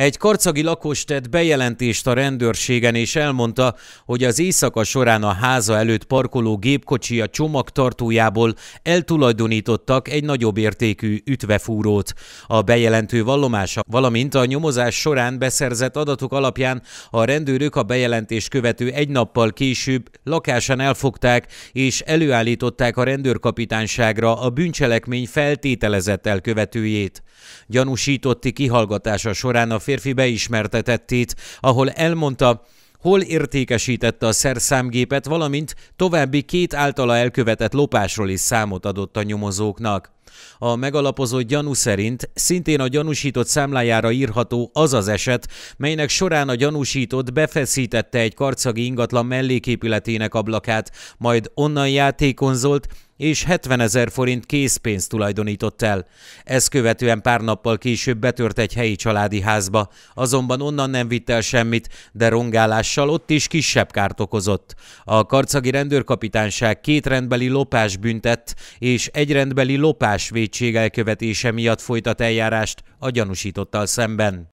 Egy karcagi lakos tett bejelentést a rendőrségen, és elmondta, hogy az éjszaka során a háza előtt parkoló a csomagtartójából eltulajdonítottak egy nagyobb értékű ütvefúrót. A bejelentő vallomása, valamint a nyomozás során beszerzett adatok alapján a rendőrök a bejelentés követő egy nappal később lakásán elfogták és előállították a rendőrkapitányságra a bűncselekmény feltételezett elkövetőjét. Gyanúsítotti kihallgatása során a férfi beismertetett itt, ahol elmondta, hol értékesítette a szerszámgépet, valamint további két általa elkövetett lopásról is számot adott a nyomozóknak. A megalapozott gyanú szerint szintén a gyanúsított számlájára írható az az eset, melynek során a gyanúsított befeszítette egy karcagi ingatlan melléképületének ablakát, majd onnan játékonzolt, és 70 ezer forint készpénzt tulajdonított el. Ez követően pár nappal később betört egy helyi családi házba, azonban onnan nem vitt el semmit, de rongálással ott is kisebb kárt okozott. A karcagi rendőrkapitányság két rendbeli lopás büntett és egy rendbeli lopás védség elkövetése miatt folytat eljárást a gyanúsítottal szemben.